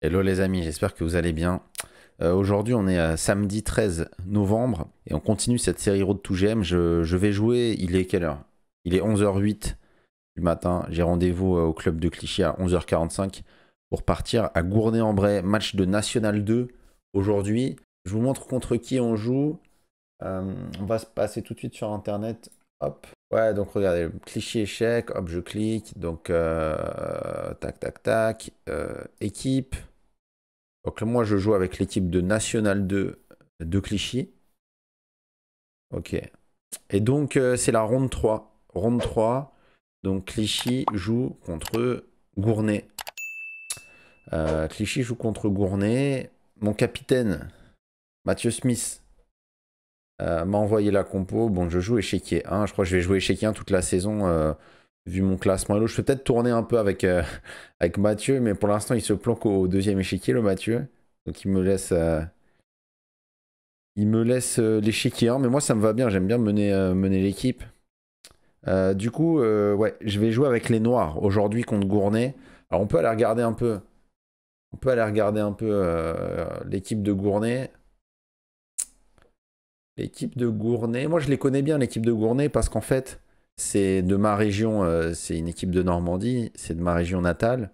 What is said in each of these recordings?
Hello les amis, j'espère que vous allez bien. Euh, aujourd'hui on est samedi 13 novembre et on continue cette série Road to GM. Je, vais jouer, il est quelle heure Il est 11h08 du matin. J'ai rendez-vous euh, au club de Clichy à 11h45 pour partir à Gournay-en-Bray, match de National 2 aujourd'hui. Je vous montre contre qui on joue. Euh, on va se passer tout de suite sur internet. Hop. Ouais, donc regardez, Clichy échec, hop, je clique. Donc, tac, tac, tac. équipe. Donc moi, je joue avec l'équipe de National 2 de Clichy. Ok. Et donc, euh, c'est la ronde 3. Ronde 3. Donc, Clichy joue contre Gournay. Euh, Clichy joue contre Gournay. Mon capitaine, Mathieu Smith, euh, m'a envoyé la compo. Bon, je joue échiquier 1. Je crois que je vais jouer échiquier 1 toute la saison vu mon classement. je peux peut-être tourner un peu avec, euh, avec Mathieu, mais pour l'instant, il se planque au deuxième échiquier, le Mathieu. Donc il me laisse, euh, il me laisse euh, l'échiquier mais moi ça me va bien, j'aime bien mener, mener l'équipe. du coup, ouais, je vais jouer avec les Noirs aujourd'hui contre Gournay. Alors on peut aller regarder un peu, on peut aller regarder un peu l'équipe de Gournay. L'équipe de Gournay, moi je les connais bien l'équipe de Gournay parce qu'en fait, c'est de ma région, euh, c'est une équipe de Normandie, c'est de ma région natale.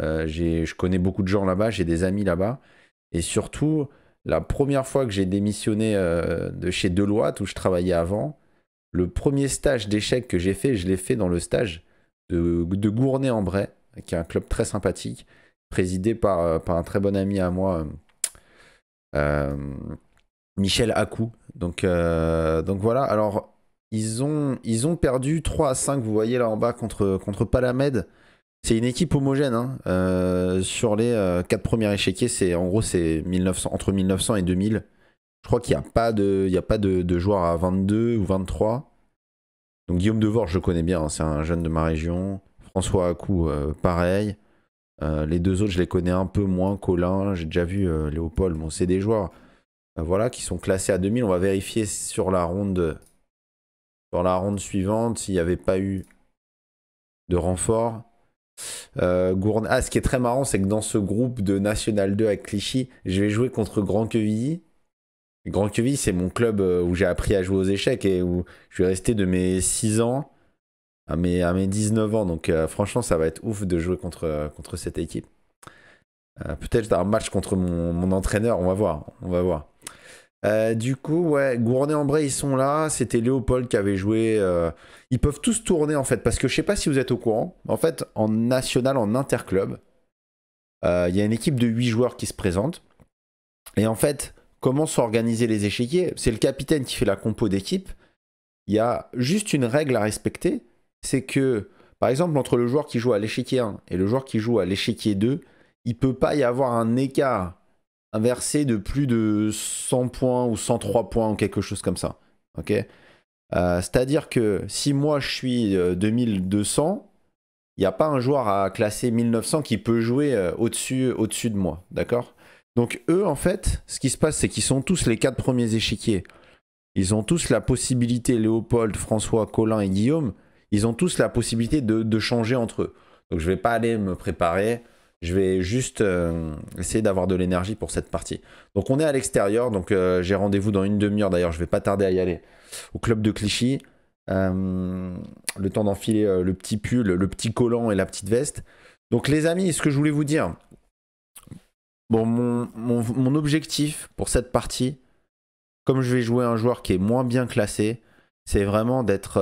Euh, je connais beaucoup de gens là-bas, j'ai des amis là-bas. Et surtout, la première fois que j'ai démissionné euh, de chez Deloitte, où je travaillais avant, le premier stage d'échec que j'ai fait, je l'ai fait dans le stage de, Gournay-en-Bray, qui est un club très sympathique, présidé par, par un très bon ami à moi, Michel Hakou. Donc, donc voilà, alors ils ont, ils ont perdu 3 à 5, vous voyez là en bas, contre, contre Palamed. C'est une équipe homogène. Hein. Euh, sur les 4 euh, premiers échecs. c'est, en gros, c'est 1900, entre 1900 et 2000. Je crois qu'il n'y a pas, de, il y a pas de, joueurs à 22 ou 23. Donc Guillaume Devor, je connais bien, hein. c'est un jeune de ma région. François Acou, euh, pareil. les deux autres, je les connais un peu moins. Colin, j'ai déjà vu Léopold. Bon, c'est des joueurs voilà, qui sont classés à 2000. On va vérifier sur la ronde dans la ronde suivante, s'il n'y avait pas eu de renfort. Euh, ah, ce qui est très marrant, c'est que dans ce groupe de National 2 avec Clichy, je vais jouer contre Grand Quevilly. Grand Quevilly, c'est mon club euh, où j'ai appris à jouer aux échecs et où je suis resté de mes 6 ans à mes, à mes 19 ans. Donc, euh, franchement, ça va être ouf de jouer contre, contre cette équipe. Peut-être un match contre mon, mon entraîneur, on va voir. On va voir. Euh, du coup, ouais, gournay en ils sont là. C'était Léopold qui avait joué. Euh, ils peuvent tous tourner, en fait, parce que je sais pas si vous êtes au courant. En fait, en national, en interclub, euh, il y a une équipe de 8 joueurs qui se présentent Et en fait, comment sont organisés les échiquiers C'est le capitaine qui fait la compo d'équipe. Il y a juste une règle à respecter c'est que, par exemple, entre le joueur qui joue à l'échiquier 1 et le joueur qui joue à l'échiquier 2, il peut pas y avoir un écart inversé de plus de 100 points ou 103 points ou quelque chose comme ça. Ok euh, C'est-à-dire que si moi je suis 2200, euh, il n'y a pas un joueur à classer 1900 qui peut jouer euh, au-dessus au de moi. D'accord Donc eux, en fait, ce qui se passe, c'est qu'ils sont tous les quatre premiers échiquiers. Ils ont tous la possibilité, Léopold, François, Colin et Guillaume, ils ont tous la possibilité de, de changer entre eux. Donc je ne vais pas aller me préparer je vais juste euh, essayer d'avoir de l'énergie pour cette partie. Donc on est à l'extérieur, donc euh, j'ai rendez-vous dans une demi-heure d'ailleurs, je ne vais pas tarder à y aller. Au club de Clichy, euh, le temps d'enfiler le petit pull, le petit collant et la petite veste. Donc les amis, ce que je voulais vous dire, bon, mon objectif pour cette partie, comme je vais jouer un joueur qui est moins bien classé, c'est vraiment d'être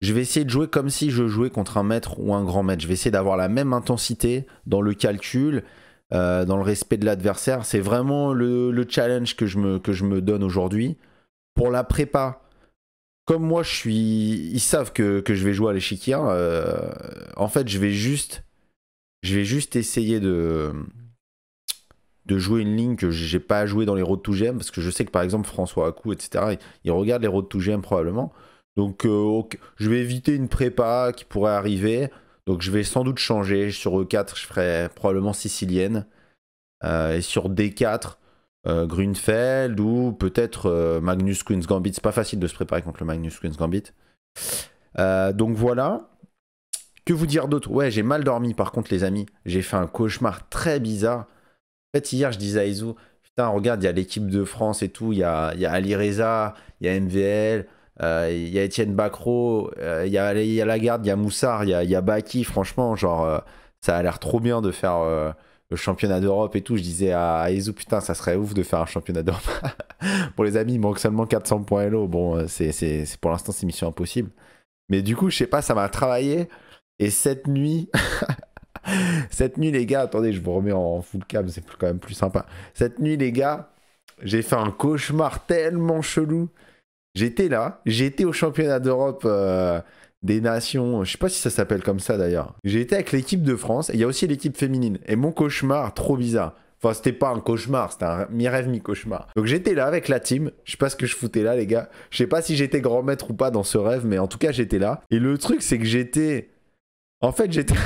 je vais essayer de jouer comme si je jouais contre un maître ou un grand maître. Je vais essayer d'avoir la même intensité dans le calcul, euh, dans le respect de l'adversaire. C'est vraiment le, challenge que je me, que je me donne aujourd'hui. Pour la prépa, comme moi, je suis, ils savent que, je vais jouer à l'échiquier. Euh, en fait, je vais juste, je vais juste essayer de de jouer une ligne que je n'ai pas à jouer dans les road to GM parce que je sais que par exemple François Acou, etc. Il, regarde les road to GM probablement. Donc euh, je vais éviter une prépa qui pourrait arriver. Donc je vais sans doute changer. Sur E4, je ferai probablement sicilienne. Euh, et sur D4, euh, Grünfeld ou peut-être Magnus Queen's Gambit. C'est pas facile de se préparer contre le Magnus Queen's Gambit. donc voilà. Que vous dire d'autre Ouais, j'ai mal dormi par contre, les amis. J'ai fait un cauchemar très bizarre. En fait, hier, je disais à Izu, putain, regarde, il y a l'équipe de France et tout, il y a, y a Alireza, il y a MVL, euh, il y a Étienne Bacro, euh, il y, a, y a Lagarde, il y a Moussard, il y a, Baki. Franchement, genre, euh, ça a l'air trop bien de faire le championnat d'Europe et tout. Je disais à, Ezou putain, ça serait ouf de faire un championnat d'Europe. pour les amis, il manque seulement 400 points LO. Bon, c'est pour l'instant, c'est mission impossible. Mais du coup, je sais pas, ça m'a travaillé. Et cette nuit, cette nuit, les gars, attendez, je vous remets en full cam, c'est quand même plus sympa. Cette nuit, les gars, j'ai fait un cauchemar tellement chelou. J'étais là, j'étais au championnat d'Europe euh, des nations, je sais pas si ça s'appelle comme ça d'ailleurs. J'étais avec l'équipe de France il y a aussi l'équipe féminine. Et mon cauchemar, trop bizarre. Enfin, c'était pas un cauchemar, c'était un mi-rêve, mi-cauchemar. Donc j'étais là avec la team. Je sais pas ce que je foutais là, les gars. Je sais pas si j'étais grand maître ou pas dans ce rêve, mais en tout cas, j'étais là. Et le truc, c'est que j'étais. En fait, j'étais.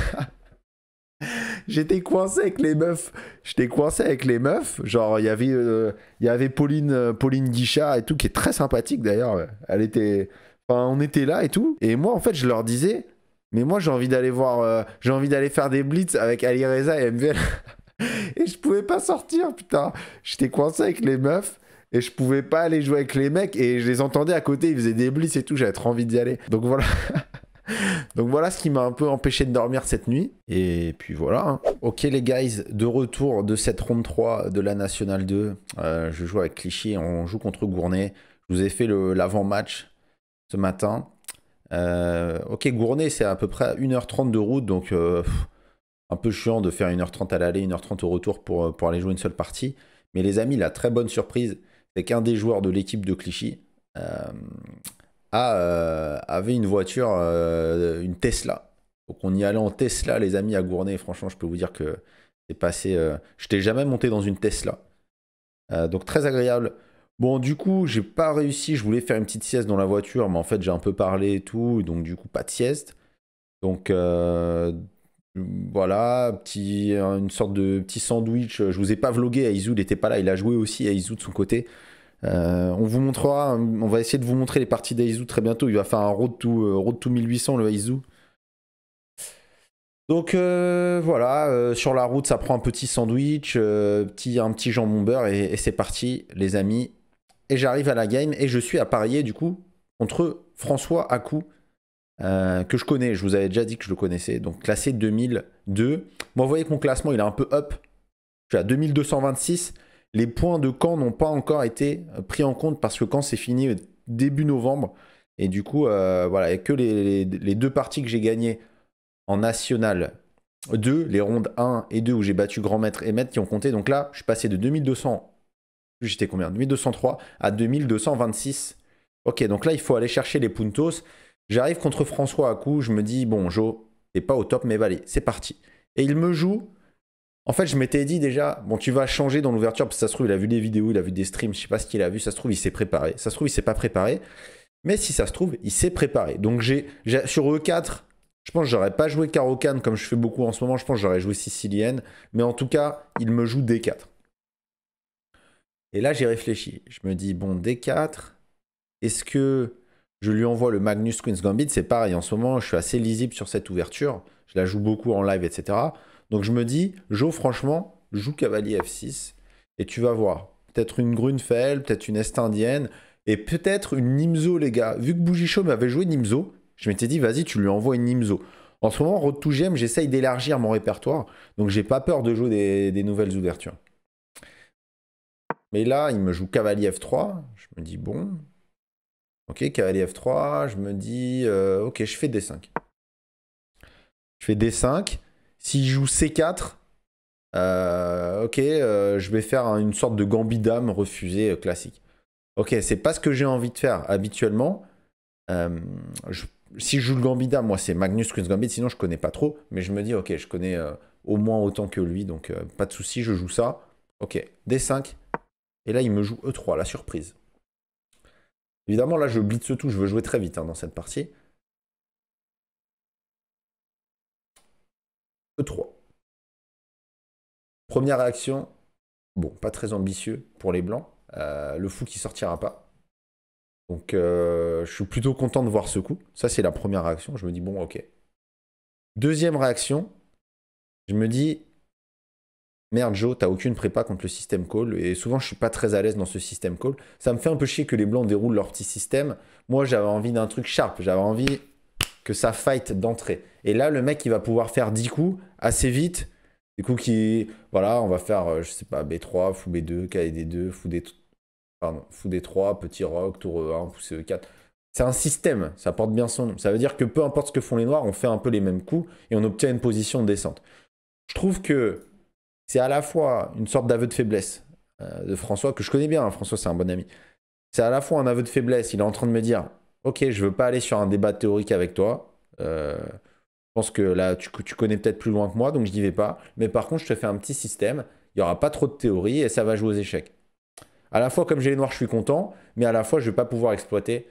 J'étais coincé avec les meufs. J'étais coincé avec les meufs. Genre, il y avait, euh, il y avait Pauline, euh, Pauline Guichard et tout, qui est très sympathique d'ailleurs. Elle était. Enfin, on était là et tout. Et moi, en fait, je leur disais, mais moi, j'ai envie d'aller voir. Euh, j'ai envie d'aller faire des blitz avec Ali Reza et MVL. et je pouvais pas sortir, putain. J'étais coincé avec les meufs et je pouvais pas aller jouer avec les mecs et je les entendais à côté, ils faisaient des blitz et tout, j'avais trop envie d'y aller. Donc voilà. Donc voilà ce qui m'a un peu empêché de dormir cette nuit. Et puis voilà. Hein. Ok les guys, de retour de cette ronde 3 de la Nationale 2. Euh, je joue avec Clichy, on joue contre Gournay. Je vous ai fait l'avant-match ce matin. Euh, ok Gournay, c'est à peu près 1h30 de route, donc euh, un peu chiant de faire 1h30 à l'aller, 1h30 au retour pour, aller jouer une seule partie. Mais les amis, la très bonne surprise, c'est qu'un des joueurs de l'équipe de Clichy... Euh, avait une voiture, euh, une Tesla. Donc on y allait en Tesla, les amis, à Gournay. Franchement, je peux vous dire que c'est passé. Euh, je t'ai jamais monté dans une Tesla. donc très agréable. Bon, du coup, j'ai pas réussi. Je voulais faire une petite sieste dans la voiture, mais en fait, j'ai un peu parlé et tout. Donc, du coup, pas de sieste. Donc, voilà, petit, une sorte de petit sandwich. Je vous ai pas vlogué. Aizu, il était pas là. Il a joué aussi à Aizu de son côté. Euh, on vous montrera, on va essayer de vous montrer les parties d'Aizu très bientôt. Il va faire un road to, euh, road 1800, le Aizu. Donc euh, voilà, sur la route, ça prend un petit sandwich, un petit jambon beurre et, c'est parti, les amis. Et j'arrive à la game et je suis à parier du coup contre François Akou, que je connais. Je vous avais déjà dit que je le connaissais. Donc classé 2002. vous voyez que mon classement, il est un peu up. Je suis à 2226. Les points de camp n'ont pas encore été euh, pris en compte parce que Caen c'est fini euh, début novembre. Et du coup, euh, voilà, a que les, deux parties que j'ai gagnées en national 2, les rondes 1 et 2 où j'ai battu grand maître et maître qui ont compté. Donc là, je suis passé de 2200, j'étais combien 2203 à 2226. Ok, donc là, il faut aller chercher les puntos. J'arrive contre François à coup, je me dis, bon, Joe t'es pas au top, mais allez, c'est parti. Et il me joue en fait, je m'étais dit déjà, bon, tu vas changer dans l'ouverture, parce que ça se trouve, il a vu des vidéos, il a vu des streams, je sais pas ce qu'il a vu, ça se trouve, il s'est préparé. Ça se trouve, il s'est pas préparé. Mais si ça se trouve, il s'est préparé. Donc, j'ai, sur E4, je pense que j'aurais pas joué Khan comme je fais beaucoup en ce moment, je pense que j'aurais joué Sicilienne. Mais en tout cas, il me joue D4. Et là, j'ai réfléchi. Je me dis, bon, D4, est-ce que je lui envoie le Magnus Queen's Gambit C'est pareil, en ce moment, je suis assez lisible sur cette ouverture. Je la joue beaucoup en live, etc. Donc je me dis, Joe, franchement, joue cavalier F6 et tu vas voir. Peut-être une Grunfeld, peut-être une Est indienne et peut-être une Nimzo, les gars. Vu que Bougichot m'avait joué Nimzo, je m'étais dit, vas-y, tu lui envoies une Nimzo. En ce moment, Road tout Gem, j'essaye d'élargir mon répertoire, donc j'ai pas peur de jouer des, nouvelles ouvertures. Mais là, il me joue cavalier F3, je me dis bon. Ok, cavalier F3, je me dis euh, ok, je fais D5. Je fais D5, s'il joue C4, euh, ok, euh, je vais faire une sorte de gambit dame refusé euh, classique. Ok, c'est pas ce que j'ai envie de faire habituellement. si je joue le gambit dame, moi c'est Magnus Queen's Gambit, sinon je connais pas trop, mais je me dis ok, je connais au moins autant que lui, donc pas de souci, je joue ça. Ok, D5. Et là, il me joue E3, la surprise. Évidemment, là, je blitz tout, je veux jouer très vite hein, dans cette partie. E3. Première réaction, bon, pas très ambitieux pour les Blancs. Euh, le fou qui sortira pas. Donc euh, je suis plutôt content de voir ce coup. Ça, c'est la première réaction. Je me dis, bon, ok. Deuxième réaction, je me dis, merde Joe, t'as aucune prépa contre le système call. Et souvent, je suis pas très à l'aise dans ce système call. Ça me fait un peu chier que les Blancs déroulent leur petit système. Moi, j'avais envie d'un truc sharp. J'avais envie, que ça fight d'entrée. Et là, le mec, il va pouvoir faire 10 coups assez vite. Du coups qui, voilà, on va faire, euh, je sais pas, B3, fou B2, KD2, fou D3, fou D3, petit rock, tour E1, fou E4. C'est un système, ça porte bien son nom. Ça veut dire que peu importe ce que font les noirs, on fait un peu les mêmes coups et on obtient une position décente. Je trouve que c'est à la fois une sorte d'aveu de faiblesse euh, de François, que je connais bien, hein, François c'est un bon ami. C'est à la fois un aveu de faiblesse, il est en train de me dire, ok, je veux pas aller sur un débat théorique avec toi. Euh, je pense que là, tu, connais peut-être plus loin que moi, donc je n'y vais pas. Mais par contre, je te fais un petit système. Il n'y aura pas trop de théorie et ça va jouer aux échecs. À la fois, comme j'ai les noirs, je suis content, mais à la fois, je ne vais pas pouvoir exploiter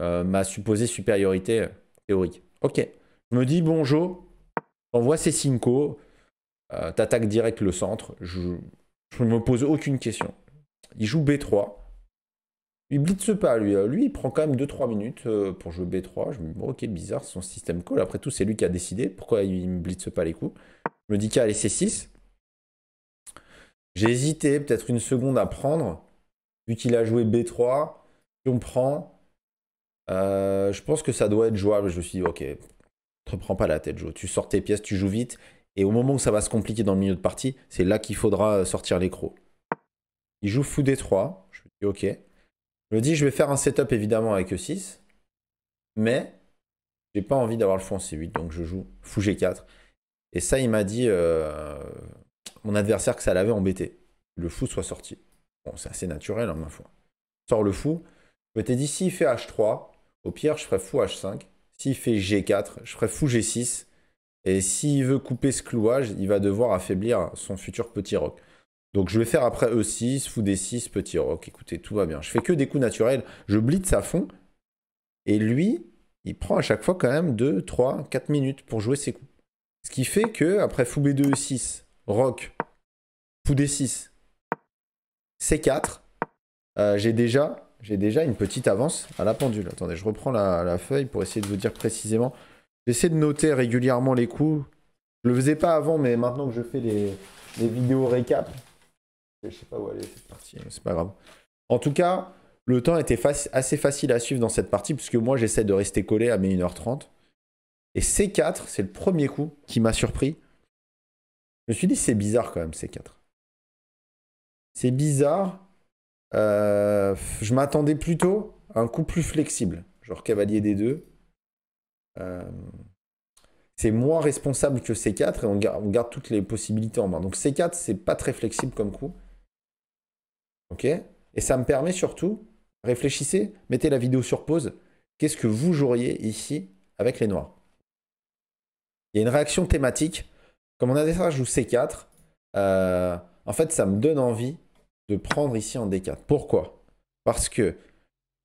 euh, ma supposée supériorité théorique. Ok. Je me dis, bonjour envoie ces 5 euh, t'attaques direct le centre. Je ne me pose aucune question. Il joue B3. Il blitz pas, lui. Hein. Lui, il prend quand même 2-3 minutes euh, pour jouer B3. Je me dis, ok, bizarre, son système cool. Après tout, c'est lui qui a décidé. Pourquoi il me blitz pas les coups Je me dis qu'à aller C6. J'ai hésité peut-être une seconde à prendre. Vu qu'il a joué B3, si on prend, euh, je pense que ça doit être jouable. Je me suis dit, ok, te prends pas la tête, Joe. Tu sors tes pièces, tu joues vite. Et au moment où ça va se compliquer dans le milieu de partie, c'est là qu'il faudra sortir les Il joue fou D3. Je me dis, ok. Je me dis, je vais faire un setup évidemment avec E6, mais j'ai pas envie d'avoir le fou en C8, donc je joue fou G4. Et ça, il m'a dit, euh, mon adversaire, que ça l'avait embêté. Le fou soit sorti. Bon, c'est assez naturel, en hein, ma foi. Sors le fou. Je m'étais dit, s'il fait H3, au pire, je ferai fou H5. S'il fait G4, je ferai fou G6. Et s'il veut couper ce clouage, il va devoir affaiblir son futur petit rock. Donc je vais faire après E6, fou D6, petit rock, Écoutez, tout va bien. Je fais que des coups naturels. Je blitz à fond. Et lui, il prend à chaque fois quand même 2, 3, 4 minutes pour jouer ses coups. Ce qui fait que après fou B2, E6, roc, fou D6, C4, j'ai déjà, une petite avance à la pendule. Attendez, je reprends la, feuille pour essayer de vous dire précisément. J'essaie de noter régulièrement les coups. Je le faisais pas avant, mais maintenant que je fais les, les vidéos récap, je sais pas où aller cette partie, c'est pas grave. En tout cas, le temps était assez facile à suivre dans cette partie, puisque moi j'essaie de rester collé à mes 1h30. Et C4, c'est le premier coup qui m'a surpris. Je me suis dit, c'est bizarre quand même, C4. C'est bizarre. Euh, je m'attendais plutôt à un coup plus flexible, genre cavalier des deux. Euh, c'est moins responsable que C4 et on garde, toutes les possibilités en main. Donc C4, c'est pas très flexible comme coup. Et ça me permet surtout, réfléchissez, mettez la vidéo sur pause. Qu'est-ce que vous joueriez ici avec les noirs Il y a une réaction thématique. Comme on a des joue C4, euh, en fait, ça me donne envie de prendre ici en D4. Pourquoi Parce que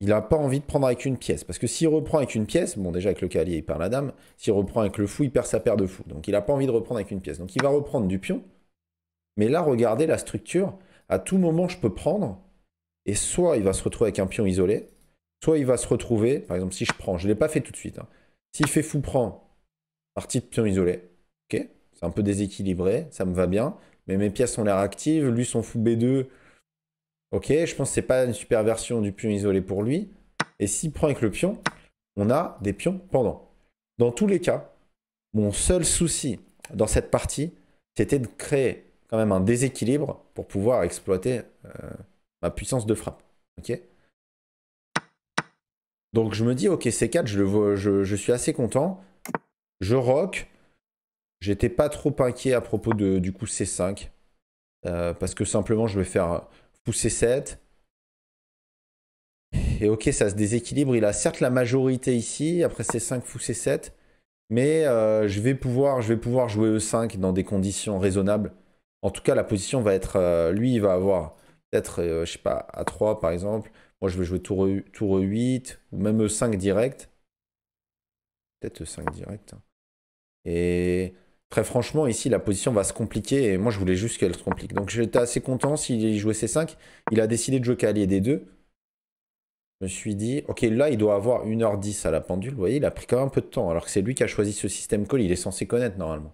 il n'a pas envie de prendre avec une pièce. Parce que s'il reprend avec une pièce, bon déjà avec le calier, il perd la dame. S'il reprend avec le fou, il perd sa paire de fous. Donc il n'a pas envie de reprendre avec une pièce. Donc il va reprendre du pion. Mais là, regardez la structure à tout moment, je peux prendre, et soit il va se retrouver avec un pion isolé, soit il va se retrouver, par exemple, si je prends, je ne l'ai pas fait tout de suite, hein. s'il fait fou prend, partie de pion isolé, ok, c'est un peu déséquilibré, ça me va bien, mais mes pièces ont l'air actives, lui son fou B2, ok, je pense que c'est pas une super version du pion isolé pour lui, et s'il prend avec le pion, on a des pions pendant. Dans tous les cas, mon seul souci dans cette partie, c'était de créer quand même un déséquilibre pour pouvoir exploiter euh, ma puissance de frappe. Ok Donc je me dis, ok, C4, je, le vois, je, suis assez content. Je rock. J'étais pas trop inquiet à propos de, du coup C5. Euh, parce que simplement, je vais faire fou c 7. Et ok, ça se déséquilibre. Il a certes la majorité ici. Après C5, fou C7. Mais euh, je, vais pouvoir, je vais pouvoir jouer E5 dans des conditions raisonnables en tout cas, la position va être. Euh, lui, il va avoir peut-être, euh, je sais pas, A3 par exemple. Moi, je vais jouer tour, tour 8 ou même E5 direct. Peut-être E5 direct. Hein. Et très franchement, ici, la position va se compliquer. Et moi, je voulais juste qu'elle se complique. Donc, j'étais assez content s'il jouait C5. Il a décidé de jouer cavalier D2. Je me suis dit, ok, là, il doit avoir 1h10 à la pendule. Vous voyez, il a pris quand même un peu de temps. Alors que c'est lui qui a choisi ce système call. Il est censé connaître normalement.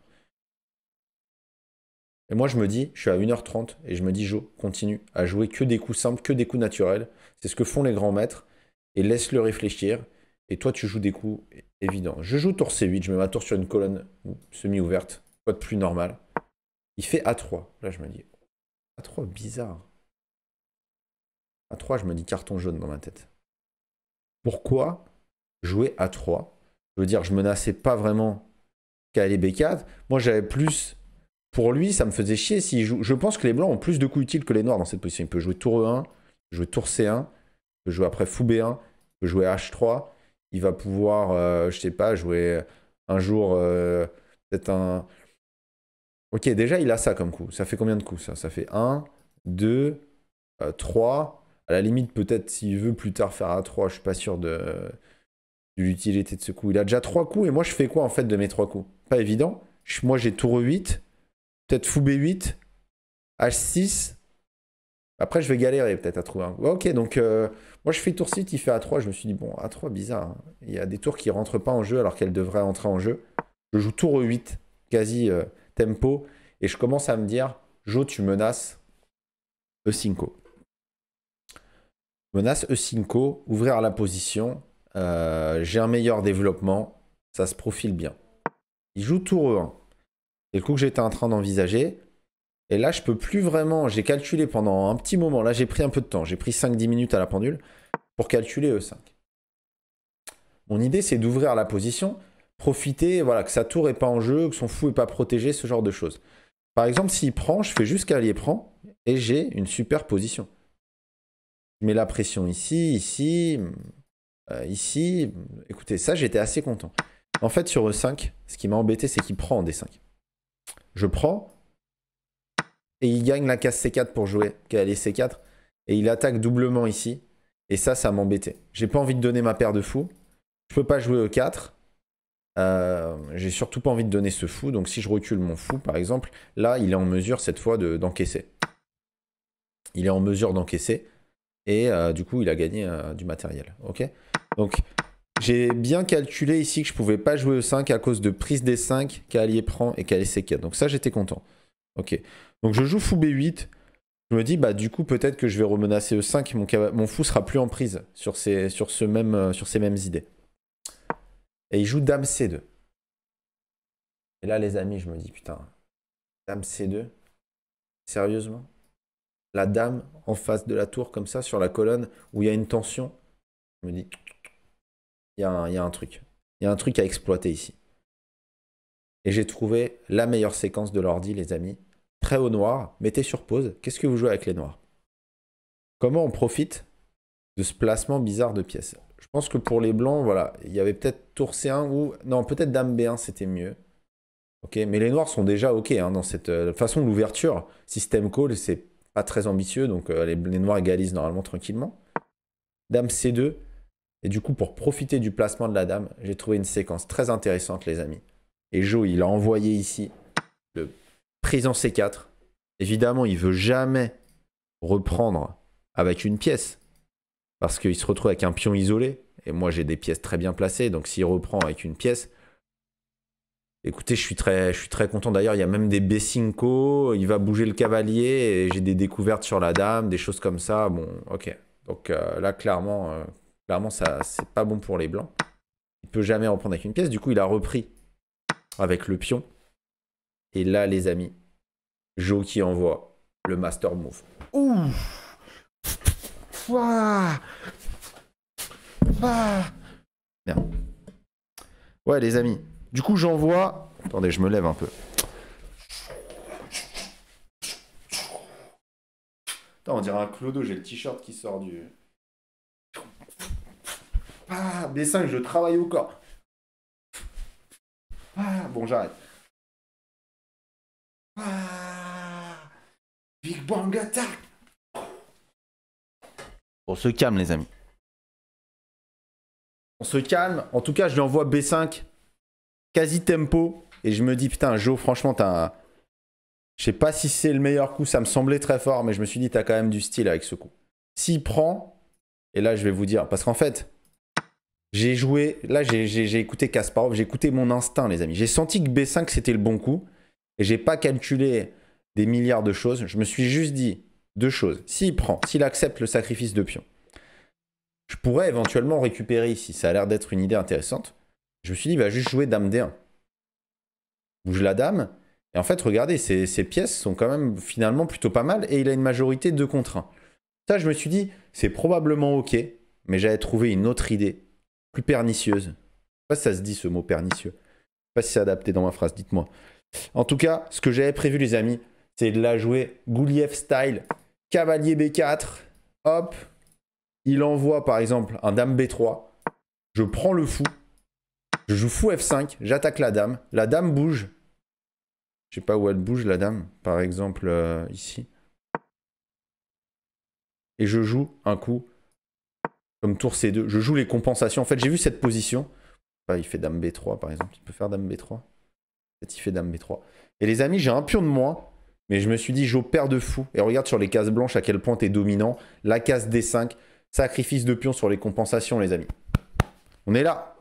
Et moi, je me dis, je suis à 1h30 et je me dis, Jo, continue à jouer que des coups simples, que des coups naturels. C'est ce que font les grands maîtres. Et laisse-le réfléchir. Et toi, tu joues des coups évidents. Je joue tour C8, je mets ma tour sur une colonne semi-ouverte. Quoi de plus normal Il fait A3. Là, je me dis, A3, bizarre. A3, je me dis carton jaune dans ma tête. Pourquoi jouer A3 Je veux dire, je menaçais pas vraiment qu'à et B4. Moi, j'avais plus pour lui, ça me faisait chier Si Je pense que les blancs ont plus de coups utiles que les noirs dans cette position. Il peut jouer tour E1, jouer tour C1, il peut jouer après fou B1, il peut jouer H3. Il va pouvoir, euh, je sais pas, jouer un jour euh, peut-être un. Ok, déjà il a ça comme coup. Ça fait combien de coups ça Ça fait 1, 2, 3. À la limite, peut-être s'il veut plus tard faire A3, je suis pas sûr de, de l'utilité de ce coup. Il a déjà 3 coups et moi je fais quoi en fait de mes 3 coups Pas évident. moi j'ai tour 8 Peut-être fou B8, H6. Après, je vais galérer peut-être à trouver un. Ok, donc euh, moi je fais tour 6, il fait A3. Je me suis dit, bon, A3, bizarre. Hein. Il y a des tours qui rentrent pas en jeu alors qu'elles devraient entrer en jeu. Je joue tour E8, quasi euh, tempo. Et je commence à me dire, Joe, tu menaces E5. Menace E5, ouvrir la position. Euh, j'ai un meilleur développement. Ça se profile bien. Il joue tour E1. C'est le coup que j'étais en train d'envisager. Et là, je peux plus vraiment. J'ai calculé pendant un petit moment. Là, j'ai pris un peu de temps. J'ai pris 5-10 minutes à la pendule pour calculer E5. Mon idée, c'est d'ouvrir la position, profiter, voilà, que sa tour n'est pas en jeu, que son fou n'est pas protégé, ce genre de choses. Par exemple, s'il prend, je fais juste cavalier prend et j'ai une super position. Je mets la pression ici, ici, euh, ici. Écoutez, ça, j'étais assez content. En fait, sur E5, ce qui m'a embêté, c'est qu'il prend en D5 je prends. Et il gagne la case C4 pour jouer, qu'elle est C4. Et il attaque doublement ici. Et ça, ça m'embêtait. J'ai pas envie de donner ma paire de fous. Je peux pas jouer E4. Euh, j'ai surtout pas envie de donner ce fou. Donc si je recule mon fou, par exemple, là, il est en mesure cette fois d'encaisser. il est en mesure d'encaisser. Et euh, du coup, il a gagné euh, du matériel. Ok Donc j'ai bien calculé ici que je pouvais pas jouer E5 à cause de prise des 5, qu'Allier prend et qu'allié C4. Donc ça, j'étais content. Ok. Donc je joue fou B8. Je me dis, bah du coup, peut-être que je vais remenacer E5. Mon, mon fou sera plus en prise sur ces, sur ce même, euh, sur ces mêmes idées. Et il joue dame C2. Et là, les amis, je me dis, putain, dame C2, sérieusement La dame en face de la tour, comme ça, sur la colonne, où il y a une tension. Je me dis, il y, a un, truc. Il y a un truc à exploiter ici. Et j'ai trouvé la meilleure séquence de l'ordi, les amis. Prêt au noir, mettez sur pause. Qu'est-ce que vous jouez avec les noirs Comment on profite de ce placement bizarre de pièces Je pense que pour les blancs, voilà, il y avait peut-être tour C1 ou... Non, peut-être dame B1, c'était mieux. Ok, mais les noirs sont déjà ok hein, dans cette euh, façon l'ouverture. Système call, c'est pas très ambitieux, donc euh, les noirs égalisent normalement tranquillement. Dame C2, et du coup, pour profiter du placement de la dame, j'ai trouvé une séquence très intéressante, les amis. Et Joe, il a envoyé ici le prise C4. Évidemment, il veut jamais reprendre avec une pièce. Parce qu'il se retrouve avec un pion isolé. Et moi, j'ai des pièces très bien placées. Donc, s'il reprend avec une pièce, Écoutez, je suis très, je suis très content. D'ailleurs, il y a même des b il va bouger le cavalier, j'ai des découvertes sur la dame, des choses comme ça. Bon, ok. Donc euh, là, clairement, euh, Clairement, ça, c'est pas bon pour les blancs. Il peut jamais reprendre avec une pièce. Du coup, il a repris avec le pion. Et là, les amis, Joe qui envoie le master move. Ouh Merde. Ouais, les amis. Du coup, j'envoie. Attendez, je me lève un peu. Attends, on dirait un clodo, j'ai le t-shirt qui sort du. Ah, B5, je travaille au corps. bon, j'arrête. Big Bang Attack. On se calme, les amis. On se calme. En tout cas, je lui envoie B5. Quasi tempo. Et je me dis, putain, Joe, franchement, t'as un... Je sais pas si c'est le meilleur coup. Ça me semblait très fort, mais je me suis dit, t'as quand même du style avec ce coup. S'il prend, et là, je vais vous dire, parce qu'en fait, j'ai joué, là j'ai écouté Kasparov, j'ai écouté mon instinct, les amis. J'ai senti que B5 c'était le bon coup. Et j'ai pas calculé des milliards de choses. Je me suis juste dit deux choses. S'il prend, s'il accepte le sacrifice de pion, je pourrais éventuellement récupérer ici. Ça a l'air d'être une idée intéressante. Je me suis dit, il va juste jouer dame D1. Bouge la dame. Et en fait, regardez, ces, pièces sont quand même finalement plutôt pas mal. Et il a une majorité 2 contre 1. Ça, je me suis dit, c'est probablement OK. Mais j'avais trouvé une autre idée plus pernicieuse. pas ça se dit ce mot pernicieux. pas si adapté dans ma phrase, dites-moi. En tout cas, ce que j'avais prévu, les amis, c'est de la jouer Gouliev style, cavalier B4. Hop, il envoie par exemple un dame B3. Je prends le fou. Je joue fou F5, j'attaque la dame. La dame bouge. Je sais pas où elle bouge, la dame. Par exemple, euh, ici. Et je joue un coup comme tour C2. Je joue les compensations. En fait, j'ai vu cette position. Ah, il fait dame B3, par exemple. Il peut faire dame B3. Peut-être il fait dame B3. Et les amis, j'ai un pion de moi Mais je me suis dit, j'opère de fou. Et regarde sur les cases blanches à quel point t'es dominant. La case D5. Sacrifice de pion sur les compensations, les amis. On est là.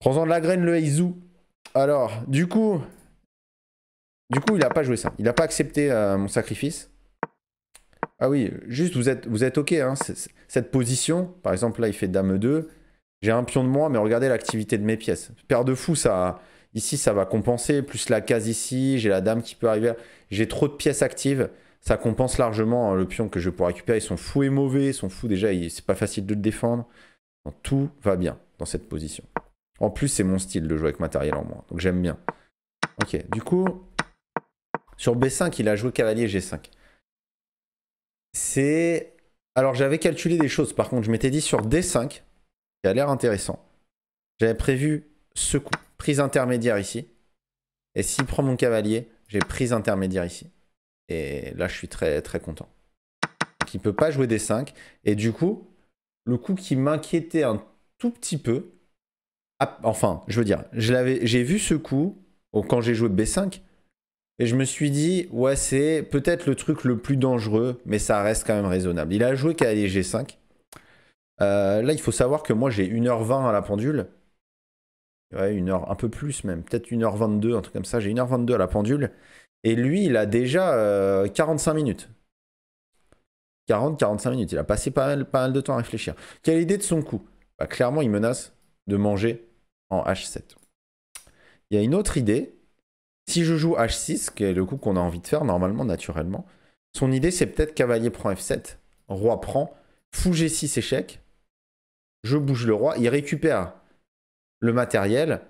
Prends-en de la graine, le heizu Alors, du coup... Du coup, il n'a pas joué ça. Il n'a pas accepté euh, mon sacrifice. Ah oui, juste vous êtes, vous êtes OK. Hein, cette position, par exemple, là, il fait dame 2. J'ai un pion de moi, mais regardez l'activité de mes pièces. Paire de fou, ça, ici, ça va compenser. Plus la case ici, j'ai la dame qui peut arriver. J'ai trop de pièces actives. Ça compense largement hein, le pion que je peux récupérer. Ils sont fous et mauvais. Ils sont fous déjà. C'est pas facile de le défendre. tout va bien dans cette position. En plus, c'est mon style de jouer avec matériel en moins. Donc, j'aime bien. Ok, du coup, sur B5, il a joué cavalier G5. C'est. Alors j'avais calculé des choses, par contre, je m'étais dit sur D5, qui a l'air intéressant. J'avais prévu ce coup, prise intermédiaire ici. Et s'il prend mon cavalier, j'ai prise intermédiaire ici. Et là, je suis très très content. Qui ne peut pas jouer D5. Et du coup, le coup qui m'inquiétait un tout petit peu. Ah, enfin, je veux dire, j'ai vu ce coup quand j'ai joué B5. Et je me suis dit, ouais, c'est peut-être le truc le plus dangereux, mais ça reste quand même raisonnable. Il a joué qu'à les G5. Euh, là, il faut savoir que moi, j'ai 1h20 à la pendule. Ouais, 1h un peu plus même. Peut-être 1h22, un truc comme ça. J'ai 1h22 à la pendule. Et lui, il a déjà 45 euh, minutes. 40-45 minutes. Il a passé pas mal, de temps à réfléchir. Quelle idée de son coup bah, Clairement, il menace de manger en H7. Il y a une autre idée si je joue H6, qui est le coup qu'on a envie de faire normalement, naturellement, son idée c'est peut-être cavalier prend F7, roi prend, fou G6 échec, je bouge le roi, il récupère le matériel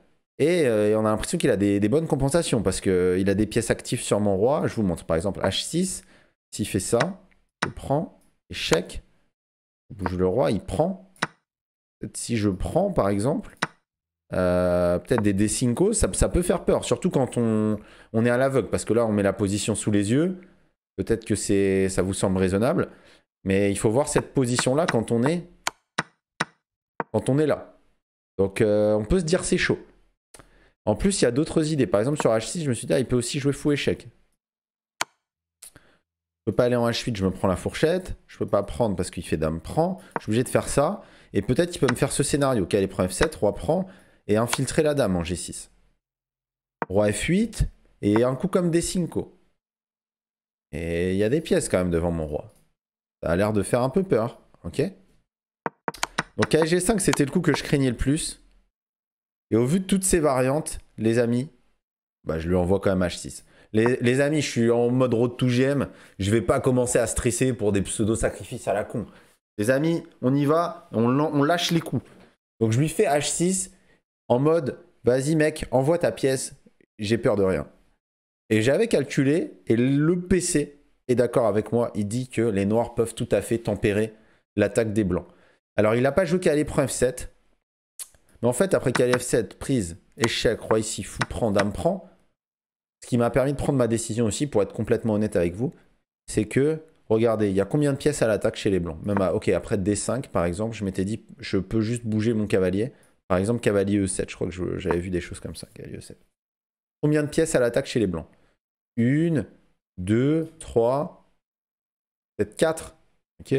euh, et, on a l'impression qu'il a des, des, bonnes compensations parce qu'il a des pièces actives sur mon roi. Je vous montre par exemple H6, s'il fait ça, je prends, échec, je bouge le roi, il prend. Si je prends par exemple, euh, peut-être des D5, ça, peut faire peur, surtout quand on, est à l'aveugle, parce que là, on met la position sous les yeux. Peut-être que ça vous semble raisonnable, mais il faut voir cette position-là quand on est, quand on est là. Donc, euh, on peut se dire c'est chaud. En plus, il y a d'autres idées. Par exemple, sur H6, je me suis dit, ah, il peut aussi jouer fou échec. Je peux pas aller en H8, je me prends la fourchette. Je peux pas prendre parce qu'il fait dame prend. Je suis obligé de faire ça. Et peut-être qu'il peut me faire ce scénario. Ok, est prend F7, roi prend et infiltrer la dame en G6. Roi F8 et un coup comme des 5. Et il y a des pièces quand même devant mon roi. Ça a l'air de faire un peu peur, ok Donc ag 5 c'était le coup que je craignais le plus. Et au vu de toutes ces variantes, les amis, bah je lui envoie quand même H6. Les, amis, je suis en mode road to GM. Je vais pas commencer à stresser pour des pseudo-sacrifices à la con. Les amis, on y va, on, on, lâche les coups. Donc je lui fais H6 en mode vas-y mec, envoie ta pièce, j'ai peur de rien. Et j'avais calculé, et le PC est d'accord avec moi, il dit que les noirs peuvent tout à fait tempérer l'attaque des blancs. Alors il n'a pas joué qu'à l'épreuve F7, mais en fait après quelle F7, prise, échec, roi ici, fou prend, dame prend, ce qui m'a permis de prendre ma décision aussi, pour être complètement honnête avec vous, c'est que, regardez, il y a combien de pièces à l'attaque chez les blancs Même à, ok, après D5 par exemple, je m'étais dit, je peux juste bouger mon cavalier, par exemple, cavalier E7, je crois que j'avais vu des choses comme ça, 7 e Combien de pièces à l'attaque chez les blancs Une, deux, trois, peut-être quatre. Ok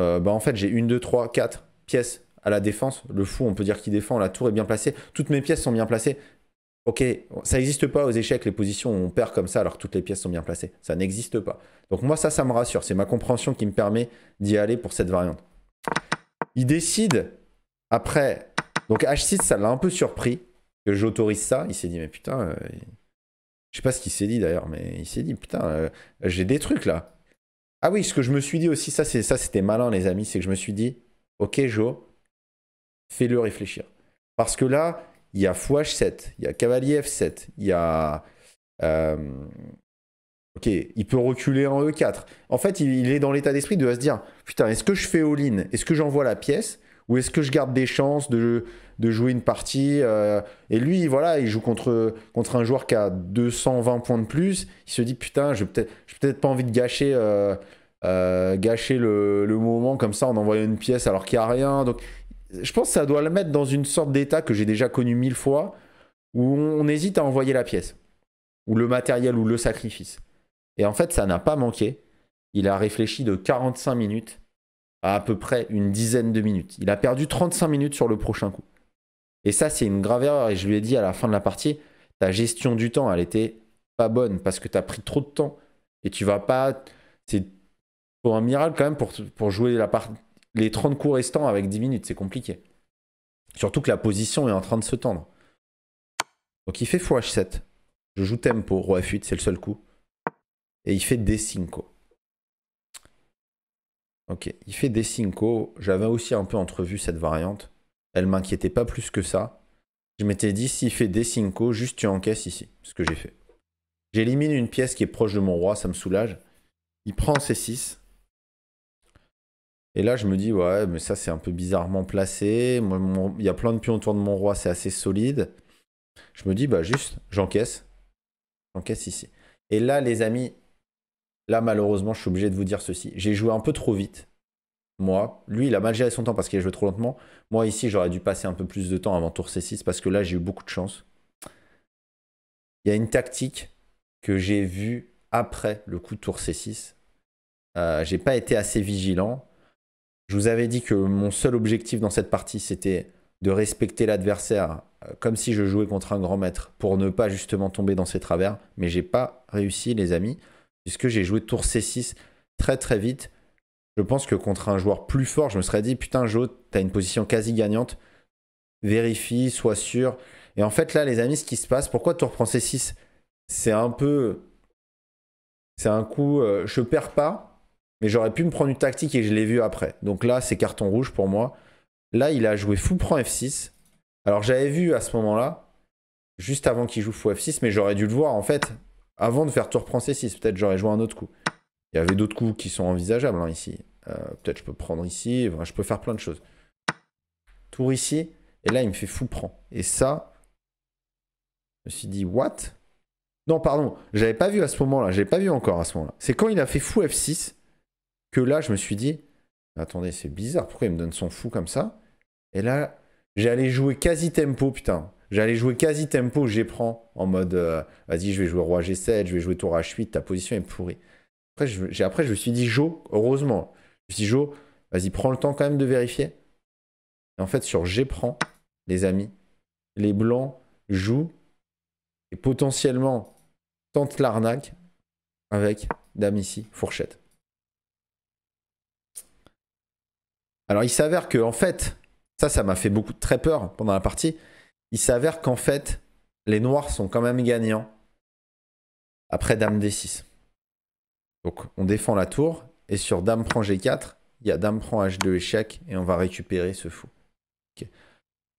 euh, bah, En fait, j'ai une, deux, trois, quatre pièces à la défense. Le fou, on peut dire qu'il défend, la tour est bien placée. Toutes mes pièces sont bien placées. Ok, ça n'existe pas aux échecs, les positions où on perd comme ça alors toutes les pièces sont bien placées. Ça n'existe pas. Donc moi, ça, ça me rassure. C'est ma compréhension qui me permet d'y aller pour cette variante. Il décide après, donc H6, ça l'a un peu surpris que j'autorise ça. Il s'est dit, mais putain, euh, je sais pas ce qu'il s'est dit d'ailleurs, mais il s'est dit, putain, euh, j'ai des trucs là. Ah oui, ce que je me suis dit aussi, ça c'est ça c'était malin les amis, c'est que je me suis dit, ok Joe fais-le réfléchir. Parce que là, il y a fou H7, il y a cavalier F7, il y a... Euh, ok, il peut reculer en E4. En fait, il, il est dans l'état d'esprit de se dire, putain, est-ce que je fais all-in Est-ce que j'envoie la pièce ou est-ce que je garde des chances de, de jouer une partie euh, Et lui, voilà, il joue contre, contre un joueur qui a 220 points de plus. Il se dit, putain, je peut-être pas envie de gâcher, euh, euh, gâcher le, moment comme ça en envoyant une pièce alors qu'il n'y a rien. Donc, je pense que ça doit le mettre dans une sorte d'état que j'ai déjà connu mille fois, où on hésite à envoyer la pièce, ou le matériel, ou le sacrifice. Et en fait, ça n'a pas manqué. Il a réfléchi de 45 minutes à peu près une dizaine de minutes. Il a perdu 35 minutes sur le prochain coup. Et ça, c'est une grave erreur. Et je lui ai dit à la fin de la partie, ta gestion du temps, elle était pas bonne parce que t'as pris trop de temps. Et tu vas pas. C'est pour un miracle quand même pour, jouer la les 30 coups restants avec 10 minutes. C'est compliqué. Surtout que la position est en train de se tendre. Donc il fait fou h 7 Je joue tempo, roi f8, c'est le seul coup. Et il fait d5. Ok, il fait des 5. J'avais aussi un peu entrevu cette variante. Elle m'inquiétait pas plus que ça. Je m'étais dit, s'il fait des 5, juste tu encaisses ici. Ce que j'ai fait. J'élimine une pièce qui est proche de mon roi, ça me soulage. Il prend ses 6. Et là, je me dis, ouais, mais ça, c'est un peu bizarrement placé. Il y a plein de pions autour de mon roi, c'est assez solide. Je me dis, bah, juste, j'encaisse. J'encaisse ici. Et là, les amis, Là, malheureusement, je suis obligé de vous dire ceci. J'ai joué un peu trop vite. Moi, lui, il a mal géré son temps parce qu'il a joué trop lentement. Moi, ici, j'aurais dû passer un peu plus de temps avant tour C6 parce que là, j'ai eu beaucoup de chance. Il y a une tactique que j'ai vue après le coup de tour C6. Euh, j'ai pas été assez vigilant. Je vous avais dit que mon seul objectif dans cette partie, c'était de respecter l'adversaire euh, comme si je jouais contre un grand maître pour ne pas justement tomber dans ses travers. Mais j'ai pas réussi, les amis puisque j'ai joué tour C6 très très vite. Je pense que contre un joueur plus fort, je me serais dit, putain Joe, t'as une position quasi gagnante, vérifie, sois sûr. Et en fait là, les amis, ce qui se passe, pourquoi tour prend C6 C'est un peu... C'est un coup, euh, je perds pas, mais j'aurais pu me prendre une tactique et je l'ai vu après. Donc là, c'est carton rouge pour moi. Là, il a joué fou prend F6. Alors j'avais vu à ce moment-là, juste avant qu'il joue fou F6, mais j'aurais dû le voir en fait. Avant de faire tour prend C6, peut-être j'aurais joué un autre coup. Il y avait d'autres coups qui sont envisageables hein, ici. Euh, peut-être je peux prendre ici, je peux faire plein de choses. Tour ici, et là il me fait fou prend. Et ça, je me suis dit, what Non, pardon, j'avais pas vu à ce moment-là, j'avais pas vu encore à ce moment-là. C'est quand il a fait fou F6 que là je me suis dit, attendez, c'est bizarre, pourquoi il me donne son fou comme ça Et là, j'ai allé jouer quasi tempo, putain. J'allais jouer quasi tempo, j'y prends en mode euh, vas-y, je vais jouer roi G7, je vais jouer tour H8, ta position est pourrie. Après, je, après, je me suis dit, Joe, heureusement, je me suis dit, Jo, vas-y, prends le temps quand même de vérifier. Et en fait, sur G prend, les amis, les blancs jouent et potentiellement tentent l'arnaque avec dame ici, fourchette. Alors, il s'avère que, en fait, ça, ça m'a fait beaucoup très peur pendant la partie il s'avère qu'en fait, les noirs sont quand même gagnants après dame d6. Donc on défend la tour, et sur dame prend g4, il y a dame prend h2 échec, et on va récupérer ce fou.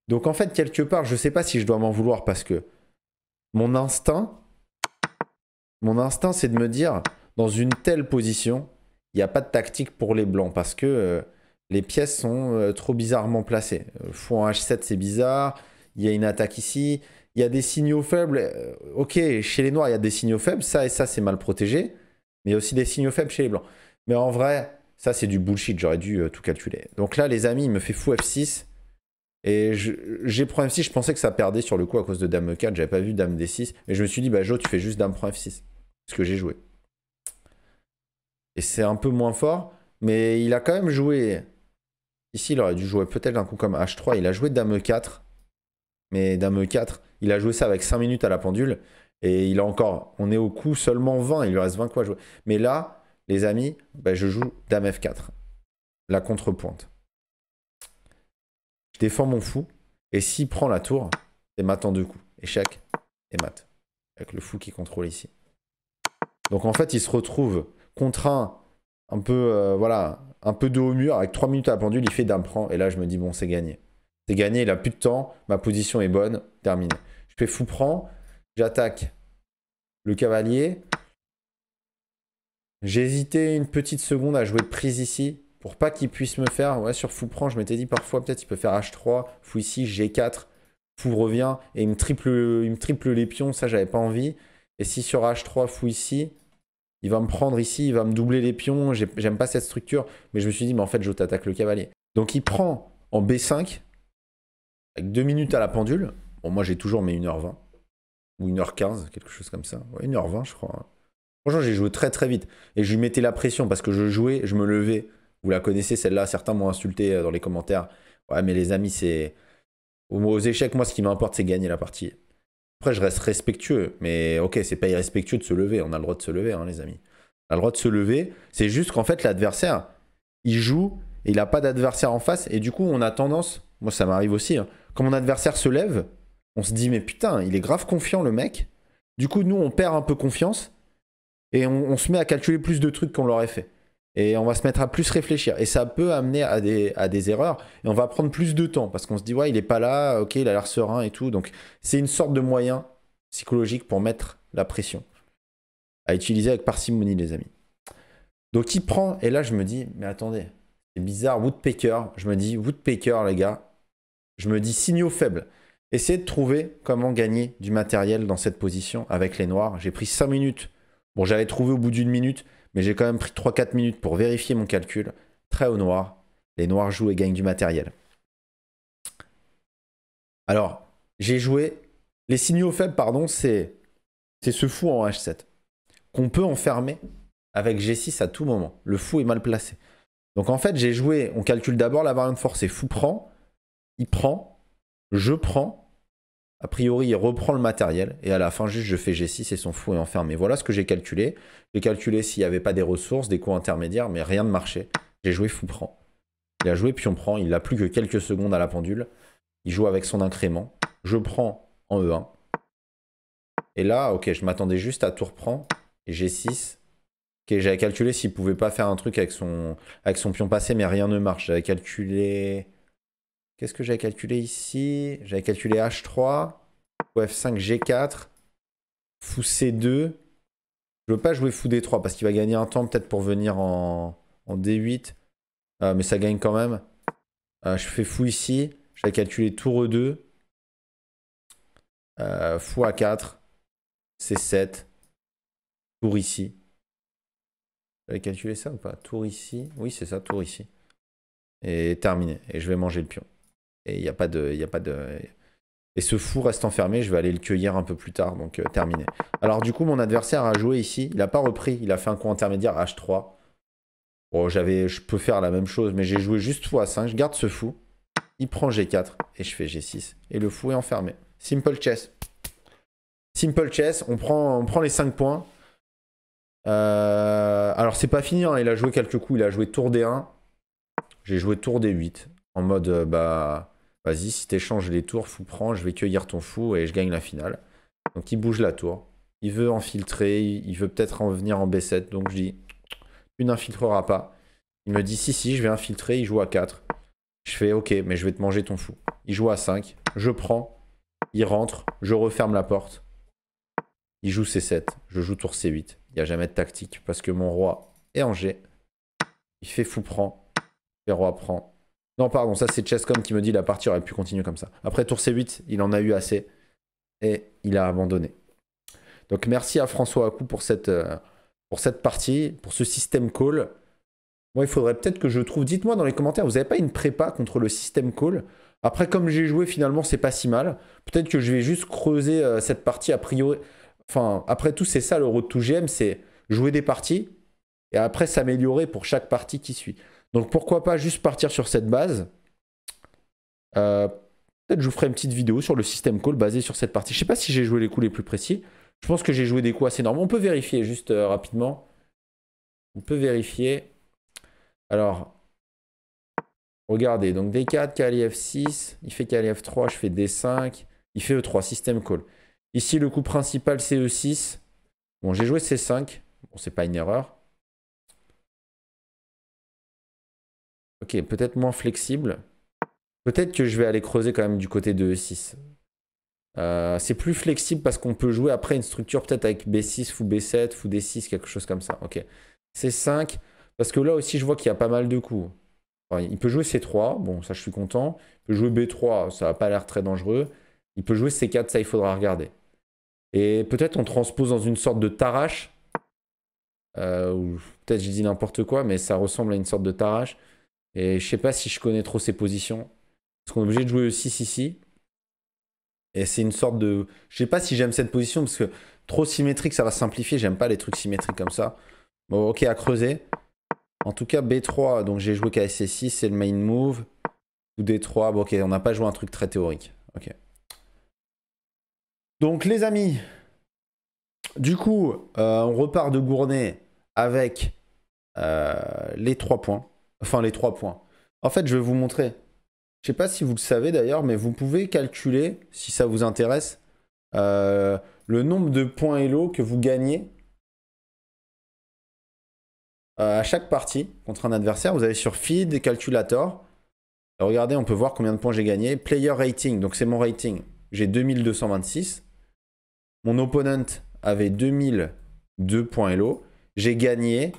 Donc en fait, quelque part, je ne sais pas si je dois m'en vouloir, parce que mon instinct, mon instinct, c'est de me dire, dans une telle position, il n'y a pas de tactique pour les blancs, parce que euh, les pièces sont euh, trop bizarrement placées. Euh, fou en h7, c'est bizarre il y a une attaque ici, il y a des signaux faibles. Euh, ok, chez les noirs, il y a des signaux faibles, ça et ça, c'est mal protégé, mais il y a aussi des signaux faibles chez les blancs. Mais en vrai, ça, c'est du bullshit, j'aurais dû euh, tout calculer. Donc là, les amis, il me fait fou F6. Et j'ai prend F6, je pensais que ça perdait sur le coup à cause de Dame E4, j'avais pas vu Dame D6. Et je me suis dit, bah Jo, tu fais juste Dame prend F6. Ce que j'ai joué. Et c'est un peu moins fort, mais il a quand même joué. Ici, il aurait dû jouer peut-être un coup comme H3. Il a joué Dame 4 mais Dame E4, il a joué ça avec 5 minutes à la pendule. Et il a encore. On est au coup seulement 20. Il lui reste 20 quoi à jouer. Mais là, les amis, ben, je joue Dame F4. La contrepointe. Je défends mon fou. Et s'il prend la tour, c'est mat deux coups. Échec et mat. Avec le fou qui contrôle ici. Donc en fait, il se retrouve contraint un peu, euh, voilà, un peu de haut mur. Avec 3 minutes à la pendule, il fait dame prend. Et là, je me dis, bon, c'est gagné. C'est gagné, il n'a plus de temps. Ma position est bonne. Terminé. Je fais fou prend. J'attaque le cavalier. J'ai hésité une petite seconde à jouer de prise ici pour pas qu'il puisse me faire. Ouais, sur fou prend, je m'étais dit parfois peut-être il peut faire H3, fou ici, G4, fou revient et il me triple, triple les pions. Ça, j'avais pas envie. Et si sur H3, fou ici, il va me prendre ici, il va me doubler les pions. J'aime pas cette structure, mais je me suis dit, mais en fait, je t'attaque le cavalier. Donc il prend en B5 avec deux minutes à la pendule. Bon, moi, j'ai toujours mis 1h20 ou 1h15, quelque chose comme ça. Ouais, 1h20, je crois. Franchement, j'ai joué très très vite et je lui mettais la pression parce que je jouais, je me levais. Vous la connaissez celle-là, certains m'ont insulté euh, dans les commentaires. Ouais, mais les amis, c'est. Aux échecs, moi, ce qui m'importe, c'est gagner la partie. Après, je reste respectueux, mais ok, c'est pas irrespectueux de se lever. On a le droit de se lever, hein, les amis. On a le droit de se lever. C'est juste qu'en fait, l'adversaire, il joue, et il n'a pas d'adversaire en face, et du coup, on a tendance, moi ça m'arrive aussi, hein, quand mon adversaire se lève, on se dit, mais putain, il est grave confiant le mec. Du coup, nous, on perd un peu confiance et on, se met à calculer plus de trucs qu'on l'aurait fait. Et on va se mettre à plus réfléchir. Et ça peut amener à des, à des erreurs. Et on va prendre plus de temps parce qu'on se dit, ouais, il est pas là, ok, il a l'air serein et tout. Donc, c'est une sorte de moyen psychologique pour mettre la pression. À utiliser avec parcimonie, les amis. Donc, il prend. Et là, je me dis, mais attendez, c'est bizarre, Woodpecker. Je me dis, Woodpecker, les gars, je me dis signaux faibles. Essayez de trouver comment gagner du matériel dans cette position avec les noirs. J'ai pris 5 minutes. Bon, j'avais trouvé au bout d'une minute, mais j'ai quand même pris 3-4 minutes pour vérifier mon calcul. Très haut noir. Les noirs jouent et gagnent du matériel. Alors, j'ai joué. Les signaux faibles, pardon, c'est ce fou en H7 qu'on peut enfermer avec G6 à tout moment. Le fou est mal placé. Donc en fait, j'ai joué, on calcule d'abord la variante force et fou prend il prend, je prends, a priori il reprend le matériel, et à la fin juste je fais G6 et son fou est enfermé. Voilà ce que j'ai calculé. J'ai calculé s'il n'y avait pas des ressources, des coûts intermédiaires, mais rien ne marchait. J'ai joué fou prend. Il a joué pion prend, il n'a plus que quelques secondes à la pendule. Il joue avec son incrément. Je prends en E1. Et là, ok, je m'attendais juste à tour prend, et G6, Ok, j'avais calculé s'il pouvait pas faire un truc avec son, avec son pion passé, mais rien ne marche. J'avais calculé Qu'est-ce que j'avais calculé ici J'avais calculé H3, F5, G4, fou C2. Je veux pas jouer fou D3 parce qu'il va gagner un temps peut-être pour venir en, D8. Euh, mais ça gagne quand même. Euh, je fais fou ici. J'avais calculé tour E2. fou A4. C7. Tour ici. J'avais calculé ça ou pas Tour ici. Oui, c'est ça, tour ici. Et terminé. Et je vais manger le pion. Et il a pas de. Y a pas de... Et ce fou reste enfermé, je vais aller le cueillir un peu plus tard, donc euh, terminé. Alors du coup, mon adversaire a joué ici, il n'a pas repris, il a fait un coup intermédiaire H3. Bon, j'avais, je peux faire la même chose, mais j'ai joué juste à 5 je garde ce fou, il prend G4, et je fais G6. Et le fou est enfermé. Simple chess. Simple chess, on prend, on prend les 5 points. Euh, alors c'est pas fini, hein, il a joué quelques coups, il a joué tour D1, j'ai joué tour D8, en mode, euh, bah, Vas-y, si t'échanges les tours, fou prend, je vais cueillir ton fou et je gagne la finale. Donc il bouge la tour. Il veut infiltrer, il veut peut-être en venir en B7. Donc je dis, tu n'infiltreras pas. Il me dit, si, si, je vais infiltrer, il joue à 4. Je fais, ok, mais je vais te manger ton fou. Il joue à 5, je prends, il rentre, je referme la porte. Il joue C7, je joue tour C8. Il n'y a jamais de tactique parce que mon roi est en G. Il fait fou prend, le roi prend, non, pardon, ça c'est Chesscom qui me dit la partie aurait pu continuer comme ça. Après tour C8, il en a eu assez et il a abandonné. Donc merci à François Acou pour cette, euh, pour cette partie, pour ce système call. Moi, il faudrait peut-être que je trouve. Dites-moi dans les commentaires, vous n'avez pas une prépa contre le système call Après, comme j'ai joué, finalement, c'est pas si mal. Peut-être que je vais juste creuser euh, cette partie a priori. Enfin, après tout, c'est ça le road to GM, c'est jouer des parties et après s'améliorer pour chaque partie qui suit. Donc pourquoi pas juste partir sur cette base euh, Peut-être je vous ferai une petite vidéo sur le système call basé sur cette partie. Je ne sais pas si j'ai joué les coups les plus précis. Je pense que j'ai joué des coups assez normaux. On peut vérifier juste euh, rapidement. On peut vérifier. Alors, regardez. Donc D4, Kali F6. Il fait Kali F3, je fais D5. Il fait E3, système call. Ici, le coup principal, c'est E6. Bon, j'ai joué C5. Bon, n'est pas une erreur. Ok, peut-être moins flexible. Peut-être que je vais aller creuser quand même du côté de E6. Euh, c'est plus flexible parce qu'on peut jouer après une structure peut-être avec B6, ou B7, ou D6, quelque chose comme ça. Ok. C5, parce que là aussi je vois qu'il y a pas mal de coups. il peut jouer C3, bon ça je suis content. Il peut jouer B3, ça n'a pas l'air très dangereux. Il peut jouer C4, ça il faudra regarder. Et peut-être on transpose dans une sorte de tarache. Euh, ou peut-être je dis n'importe quoi, mais ça ressemble à une sorte de tarache. Et je sais pas si je connais trop ces positions. Parce qu'on est obligé de jouer le 6 ici. Et c'est une sorte de. Je sais pas si j'aime cette position parce que trop symétrique, ça va simplifier. J'aime pas les trucs symétriques comme ça. Bon, ok, à creuser. En tout cas, B3, donc j'ai joué KSC6, c'est le main move. Ou D3, bon, ok, on n'a pas joué un truc très théorique. Ok. Donc, les amis, du coup, euh, on repart de Gournay avec euh, les 3 points. Enfin, les trois points. En fait, je vais vous montrer. Je ne sais pas si vous le savez d'ailleurs, mais vous pouvez calculer, si ça vous intéresse, euh, le nombre de points Elo que vous gagnez euh, à chaque partie contre un adversaire. Vous avez sur Feed, Calculator. regardez, on peut voir combien de points j'ai gagné. Player rating, donc c'est mon rating. J'ai 2226. Mon opponent avait 2002 points Elo. J'ai gagné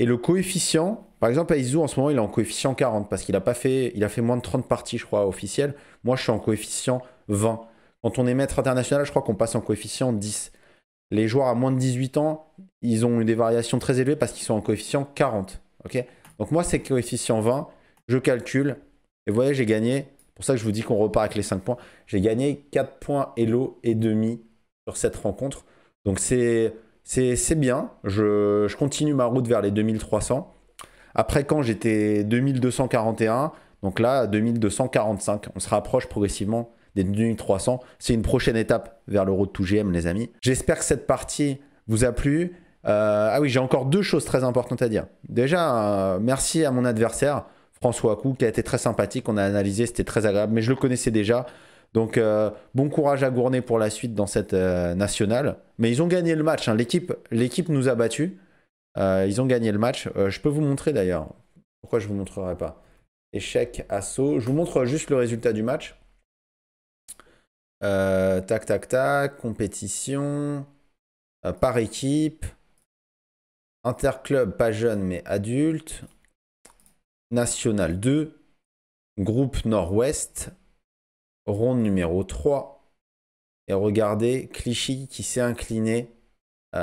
et le coefficient, par exemple, Aizu, en ce moment, il est en coefficient 40 parce qu'il a pas fait, il a fait moins de 30 parties, je crois, officielles. Moi, je suis en coefficient 20. Quand on est maître international, je crois qu'on passe en coefficient 10. Les joueurs à moins de 18 ans, ils ont eu des variations très élevées parce qu'ils sont en coefficient 40. ok Donc moi, c'est coefficient 20. Je calcule. Et vous voyez, j'ai gagné. pour ça que je vous dis qu'on repart avec les 5 points. J'ai gagné 4 points Hello et demi sur cette rencontre. Donc c'est c'est bien. Je, continue ma route vers les 2300. Après, quand j'étais 2241, donc là, 2245, on se rapproche progressivement des 2300. C'est une prochaine étape vers le road to GM, les amis. J'espère que cette partie vous a plu. Euh, ah oui, j'ai encore deux choses très importantes à dire. Déjà, euh, merci à mon adversaire, François Cou, qui a été très sympathique. On a analysé, c'était très agréable, mais je le connaissais déjà. Donc euh, bon courage à Gournay pour la suite dans cette euh, nationale. Mais ils ont gagné le match. Hein. L'équipe, nous a battus. Euh, ils ont gagné le match. je peux vous montrer d'ailleurs. Pourquoi je ne vous montrerai pas Échec, assaut. Je vous montre juste le résultat du match. tac, tac, tac. Compétition. par équipe. Interclub, pas jeune mais adulte. National 2. Groupe Nord-Ouest ronde numéro 3. Et regardez, Clichy qui s'est incliné 4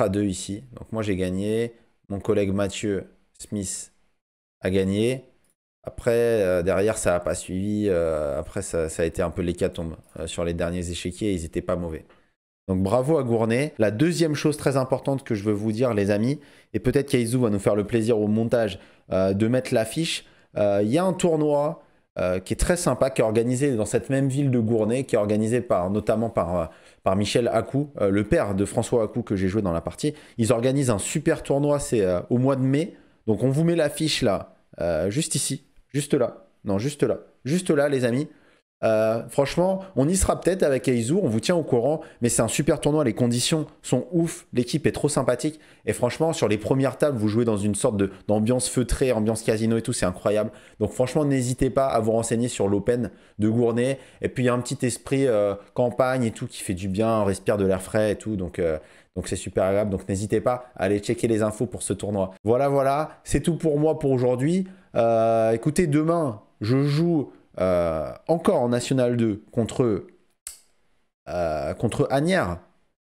euh, à 2 ici. Donc moi j'ai gagné, mon collègue Mathieu Smith a gagné. Après, euh, derrière, ça n'a pas suivi. Euh, après, ça, ça, a été un peu l'hécatombe sur les derniers échiquiers. Ils n'étaient pas mauvais. Donc bravo à Gournay. La deuxième chose très importante que je veux vous dire, les amis, et peut-être qu'Aizou va nous faire le plaisir au montage de mettre l'affiche, il y a un tournoi euh, qui est très sympa, qui est organisé dans cette même ville de Gournay, qui est organisé par, notamment par, euh, Michel Acou, euh, le père de François Acou que j'ai joué dans la partie. Ils organisent un super tournoi, c'est au mois de mai. Donc on vous met l'affiche là, juste ici, juste là. Non, juste là. Juste là, les amis. Euh, franchement, on y sera peut-être avec Aizu, on vous tient au courant, mais c'est un super tournoi, les conditions sont ouf, l'équipe est trop sympathique, et franchement, sur les premières tables, vous jouez dans une sorte d'ambiance feutrée, ambiance casino et tout, c'est incroyable. Donc franchement, n'hésitez pas à vous renseigner sur l'Open de Gournay, et puis il y a un petit esprit euh, campagne et tout qui fait du bien, on respire de l'air frais et tout, donc... Euh, donc c'est super agréable, donc n'hésitez pas à aller checker les infos pour ce tournoi. Voilà, voilà, c'est tout pour moi pour aujourd'hui. écoutez, demain, je joue euh, encore en National 2 contre, euh, contre Agnières,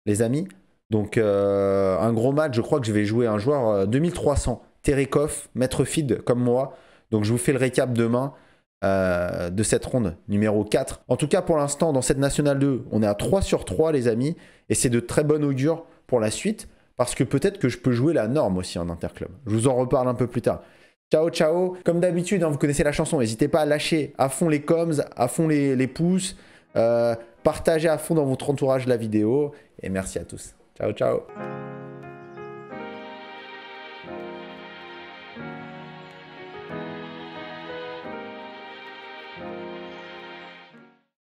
les amis. Donc euh, un gros match, je crois que je vais jouer un joueur 2300, Terekov, maître feed comme moi. Donc je vous fais le récap demain de cette ronde numéro 4. En tout cas pour l'instant dans cette National 2, on est à 3 sur 3 les amis et c'est de très bonnes augure pour la suite parce que peut-être que je peux jouer la norme aussi en interclub. Je vous en reparle un peu plus tard. Ciao, ciao. Comme d'habitude, hein, vous connaissez la chanson. N'hésitez pas à lâcher à fond les coms, à fond les, pouces. Euh, partagez à fond dans votre entourage la vidéo. Et merci à tous. Ciao, ciao.